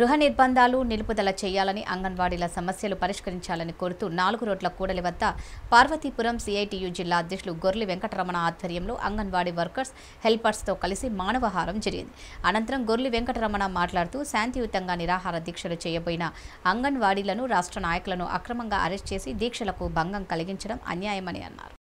గృహ నిర్బంధాలు నిలుపుదల చేయాలని అంగన్వాడీల సమస్యలు పరిష్కరించాలని కోరుతూ నాలుగు రోడ్ల కూడలి వద్ద పార్వతీపురం సిఐటియు జిల్లా అధ్యక్షులు గొర్లి వెంకటరమణ ఆధ్వర్యంలో అంగన్వాడీ వర్కర్స్ హెల్పర్స్తో కలిసి మానవహారం జరిగింది అనంతరం గొర్లి వెంకటరమణ మాట్లాడుతూ శాంతియుతంగా నిరాహార దీక్షలు చేయబోయిన అంగన్వాడీలను రాష్ట్ర నాయకులను అక్రమంగా అరెస్ట్ చేసి దీక్షలకు భంగం కలిగించడం అన్యాయమని అన్నారు